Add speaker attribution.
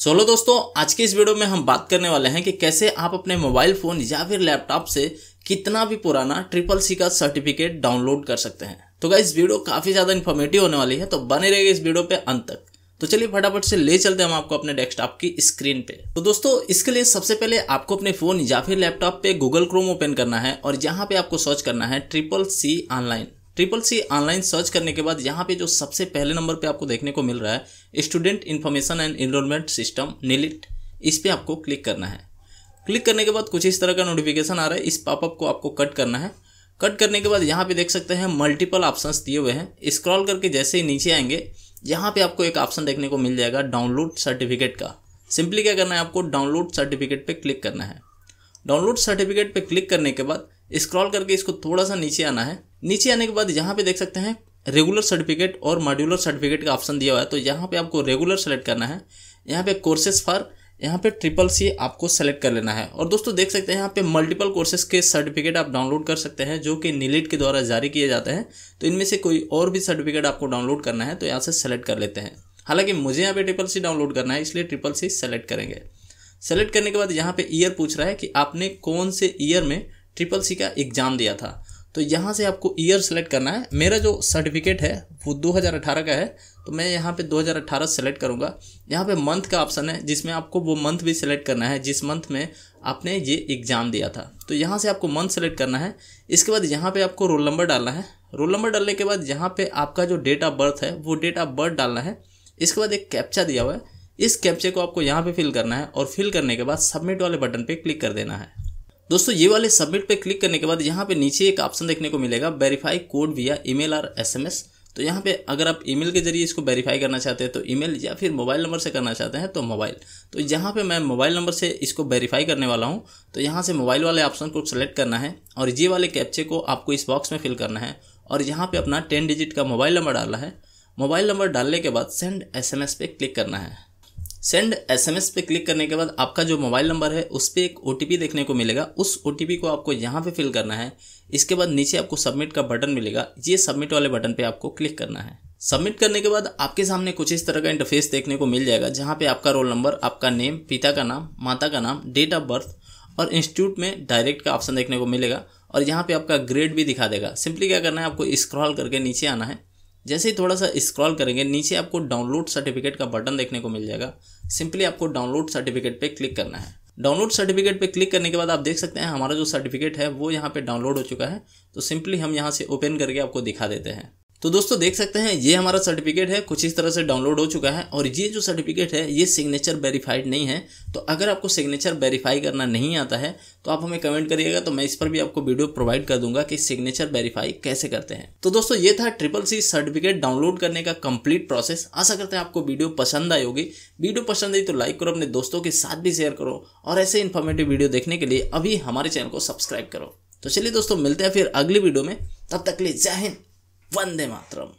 Speaker 1: solo दोस्तों आज के इस वीडियो में हम बात करने वाले हैं कि कैसे आप अपने मोबाइल फोन या फिर लैपटॉप से कितना भी पुराना ट्रिपल सी का सर्टिफिकेट डाउनलोड कर सकते हैं तो क्या इस वीडियो काफी ज्यादा इन्फॉर्मेटिव होने वाली है तो बने रहेगा इस वीडियो पे अंत तक तो चलिए फटाफट से ले चलते हैं हम आपको अपने डेस्कटॉप की स्क्रीन पे तो दोस्तों इसके लिए सबसे पहले आपको अपने फोन या फिर लैपटॉप पे गूगल क्रोम ओपन करना है और यहाँ पे आपको सर्च करना है triple C online triple C online search करने के बाद यहाँ पे जो सबसे पहले नंबर पे आपको देखने को मिल रहा है student information and enrolment system NIELIT इस पर आपको क्लिक करना है क्लिक करने के बाद कुछ इस तरह का नोटिफिकेशन आ रहा है इस पॉपअप को आपको कट करना है कट करने के बाद यहाँ पे देख सकते हैं मल्टीपल ऑप्शंस दिए हुए हैं स्क्रॉल करके जैसे ही नीचे आएंगे यहाँ पे आपको एक ऑप्शन देखने को मिल जाएगा डाउनलोड सर्टिफिकेट का सिंपली क्या करना है आपको डाउनलोड सर्टिफिकेट पे क्लिक करना है डाउनलोड सर्टिफिकेट पे क्लिक करने के बाद स्क्रॉल करके इसको थोड़ा सा नीचे आना है नीचे आने के बाद यहाँ पे देख सकते हैं रेगुलर सर्टिफिकेट और मॉड्यूलर सर्टिफिकेट का ऑप्शन दिया हुआ है तो यहाँ पे आपको रेगुलर सेलेक्ट करना है यहाँ पे कोर्सेज फॉर यहाँ पे ट्रिपल सी आपको सेलेक्ट कर लेना है और दोस्तों देख सकते हैं यहाँ पे मल्टीपल कोर्सेज के सर्टिफिकेट आप डाउनलोड कर सकते हैं जो कि नीलिट के द्वारा जारी किए जाते हैं तो इनमें से कोई और भी सर्टिफिकेट आपको डाउनलोड करना है तो यहाँ से सेलेक्ट कर लेते हैं हालांकि मुझे यहाँ पे ट्रिपल सी डाउनलोड करना है इसलिए ट्रिपल सी सेलेक्ट करेंगे सेलेक्ट करने के बाद यहाँ पे ईयर पूछ रहा है कि आपने कौन से ईयर में ट्रिपल सी का एग्जाम दिया था तो यहाँ से आपको ईयर सेलेक्ट करना है मेरा जो सर्टिफिकेट है वो 2018 का है तो मैं यहाँ पे 2018 सेलेक्ट करूँगा यहाँ पे मंथ का ऑप्शन है जिसमें आपको वो मंथ भी सिलेक्ट करना है जिस मंथ में आपने ये एग्ज़ाम दिया था तो यहाँ से आपको मंथ सेलेक्ट करना है इसके बाद यहाँ पे आपको रोल नंबर डालना है रोल नंबर डालने के बाद यहाँ पे आपका जो डेट ऑफ बर्थ है वो डेट ऑफ बर्थ डालना है इसके बाद एक कैप्चा दिया हुआ है इस कैप्चे को आपको यहाँ पे फिल करना है और फिल करने के बाद सबमिट वाले बटन पे क्लिक कर देना है दोस्तों ये वाले सबमिट पे क्लिक करने के बाद यहाँ पे नीचे एक ऑप्शन देखने को मिलेगा वेरीफाई कोड विया ईमेल और एसएमएस तो यहाँ पे अगर आप ईमेल के जरिए इसको वेरीफाई करना चाहते हैं तो ईमेल या फिर मोबाइल नंबर से करना चाहते हैं तो मोबाइल तो यहाँ पे मैं मोबाइल नंबर से इसको वेरीफाई करने वाला हूँ तो यहाँ से मोबाइल वाले ऑप्शन को सेलेक्ट करना है और ये वाले कैप्चे को आपको इस बॉक्स में फिल करना है और यहाँ पे अपना टेन डिजिट का मोबाइल नंबर डालना है मोबाइल नंबर डालने के बाद सेंड एस पे क्लिक करना है सेंड एसएमएस पे क्लिक करने के बाद आपका जो मोबाइल नंबर है उस पर एक ओ देखने को मिलेगा उस ओ को आपको यहाँ पे फिल करना है इसके बाद नीचे आपको सबमिट का बटन मिलेगा ये सबमिट वाले बटन पे आपको क्लिक करना है सबमिट करने के बाद आपके सामने कुछ इस तरह का इंटरफेस देखने को मिल जाएगा जहाँ पे आपका रोल नंबर आपका नेम पिता का नाम माता का नाम डेट ऑफ बर्थ और इंस्टीट्यूट में डायरेक्ट का ऑप्शन देखने को मिलेगा और यहाँ पे आपका ग्रेड भी दिखा देगा सिंपली क्या करना है आपको स्क्रॉल करके नीचे आना है जैसे ही थोड़ा सा स्क्रॉल करेंगे नीचे आपको डाउनलोड सर्टिफिकेट का बटन देखने को मिल जाएगा सिंपली आपको डाउनलोड सर्टिफिकेट पे क्लिक करना है डाउनलोड सर्टिफिकेट पे क्लिक करने के बाद आप देख सकते हैं हमारा जो सर्टिफिकेट है वो यहाँ पे डाउनलोड हो चुका है तो सिंपली हम यहाँ से ओपन करके आपको दिखा देते हैं तो दोस्तों देख सकते हैं ये हमारा सर्टिफिकेट है कुछ इस तरह से डाउनलोड हो चुका है और ये जो सर्टिफिकेट है ये सिग्नेचर वेरीफाइड नहीं है तो अगर आपको सिग्नेचर वेरीफाई करना नहीं आता है तो आप हमें कमेंट करिएगा तो मैं इस पर भी आपको वीडियो प्रोवाइड कर दूंगा कि सिग्नेचर वेरीफाई कैसे करते हैं तो दोस्तों ये था ट्रिपल सी सर्टिफिकेट डाउनलोड करने का कंप्लीट प्रोसेस आशा करते हैं आपको वीडियो पसंद आई होगी वीडियो पसंद आई तो लाइक करो अपने दोस्तों के साथ भी शेयर करो और ऐसे इन्फॉर्मेटिव वीडियो देखने के लिए अभी हमारे चैनल को सब्सक्राइब करो तो चलिए दोस्तों मिलते हैं फिर अगली वीडियो में तब तक लिए जय हिंद वंदे मातरम